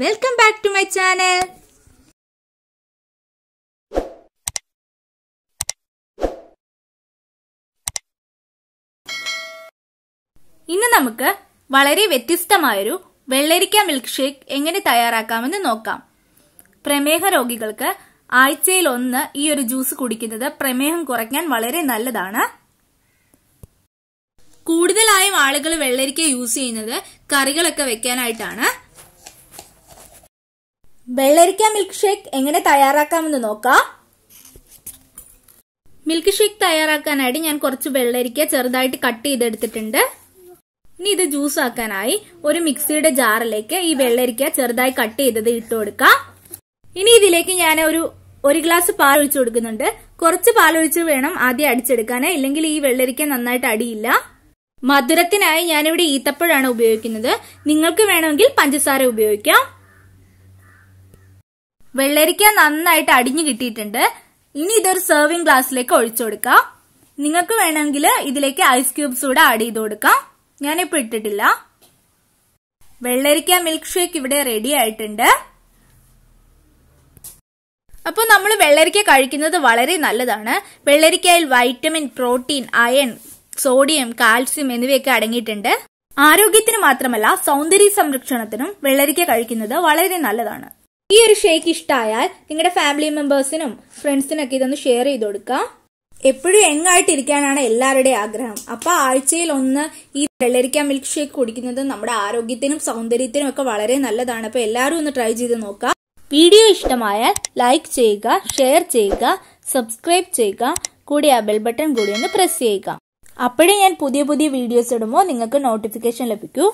welcome back to my channel ഇന്ന് നമുക്ക് വളരെ വ്യത്യസ്തമായൊരു വെള്ളരിക്ക മിൽക്ക് ഷേക്ക് എങ്ങനെ തയ്യാറാക്കാമെന്ന് നോക്കാം പ്രമേഹ രോഗികൾക്ക് ആഴ്ചയിൽ ഒന്ന് ഈ ഒരു ജ്യൂസ് കുടിക്കുന്നത് പ്രമേഹം കുറയ്ക്കാൻ വളരെ നല്ലതാണ് കൂടുതലായും ആളുകൾ വെള്ളരിക്ക യൂസ് ചെയ്യുന്നത് കറികളൊക്കെ വെക്കാനായിട്ടാണ് വെള്ളരിക്ക മിൽക്ക് ഷേക്ക് എങ്ങനെ തയ്യാറാക്കാമെന്ന് നോക്കാം മിൽക്ക് ഷേക്ക് തയ്യാറാക്കാനായിട്ട് ഞാൻ കുറച്ച് വെള്ളരിക്ക ചെറുതായിട്ട് കട്ട് ചെയ്തെടുത്തിട്ടുണ്ട് ഇനി ഇത് ജ്യൂസ് ആക്കാനായി ഒരു മിക്സിയുടെ ജാറിലേക്ക് ഈ വെള്ളരിക്ക ചെറുതായി കട്ട് ചെയ്തത് ഇട്ട് കൊടുക്കാം ഇനി ഇതിലേക്ക് ഞാൻ ഒരു ഒരു ഗ്ലാസ് പാൽ ഒഴിച്ചു കൊടുക്കുന്നുണ്ട് കുറച്ച് പാൽ ഒഴിച്ച് വേണം ആദ്യം അടിച്ചെടുക്കാൻ ഇല്ലെങ്കിൽ ഈ വെള്ളരിക്ക നന്നായിട്ട് അടിയില്ല മധുരത്തിനായി ഞാനിവിടെ ഈത്തപ്പഴാണ് ഉപയോഗിക്കുന്നത് നിങ്ങൾക്ക് വേണമെങ്കിൽ പഞ്ചസാര ഉപയോഗിക്കാം വെള്ളരിക്ക നന്നായിട്ട് അടിഞ്ഞു കിട്ടിയിട്ടുണ്ട് ഇനി ഇതൊരു സെർവിംഗ് ഗ്ലാസ്സിലേക്ക് ഒഴിച്ചു കൊടുക്കാം നിങ്ങൾക്ക് വേണമെങ്കിൽ ഇതിലേക്ക് ഐസ് ക്യൂബ്സ് കൂടെ ആഡ് ചെയ്ത് കൊടുക്കാം ഞാനിപ്പോ ഇട്ടിട്ടില്ല വെള്ളരിക്ക മിൽക്ക് ഷേക്ക് ഇവിടെ റെഡി ആയിട്ടുണ്ട് അപ്പോൾ നമ്മൾ വെള്ളരിക്ക കഴിക്കുന്നത് വളരെ നല്ലതാണ് വെള്ളരിക്കയിൽ vitamin protein iron sodium calcium എന്നിവയൊക്കെ അടങ്ങിയിട്ടുണ്ട് ആരോഗ്യത്തിന് മാത്രമല്ല സൗന്ദര്യ സംരക്ഷണത്തിനും വെള്ളരിക്ക കഴിക്കുന്നത് വളരെ നല്ലതാണ് ഈ ഒരു ഷേക്ക് ഇഷ്ടമായാൽ നിങ്ങളുടെ ഫാമിലി മെമ്പേഴ്സിനും ഫ്രണ്ട്സിനൊക്കെ ഇതൊന്ന് ഷെയർ ചെയ്ത് കൊടുക്കുക എപ്പോഴും യങ്ങായിട്ടിരിക്കാനാണ് എല്ലാവരുടെയും ആഗ്രഹം അപ്പൊ ആഴ്ചയിൽ ഒന്ന് ഈ വെള്ളരിക്ക മിൽക്ക് ഷേക്ക് കുടിക്കുന്നത് നമ്മുടെ ആരോഗ്യത്തിനും സൗന്ദര്യത്തിനും ഒക്കെ വളരെ നല്ലതാണ് അപ്പൊ എല്ലാവരും ഒന്ന് ട്രൈ ചെയ്ത് നോക്കുക വീഡിയോ ഇഷ്ടമായാൽ ലൈക്ക് ചെയ്യുക ഷെയർ ചെയ്യുക സബ്സ്ക്രൈബ് ചെയ്യുക കൂടി ആ ബെൽ ബട്ടൺ കൂടി ഒന്ന് പ്രസ് ചെയ്യുക അപ്പോഴേ ഞാൻ പുതിയ പുതിയ വീഡിയോസ് ഇടുമ്പോൾ നിങ്ങൾക്ക് നോട്ടിഫിക്കേഷൻ ലഭിക്കൂ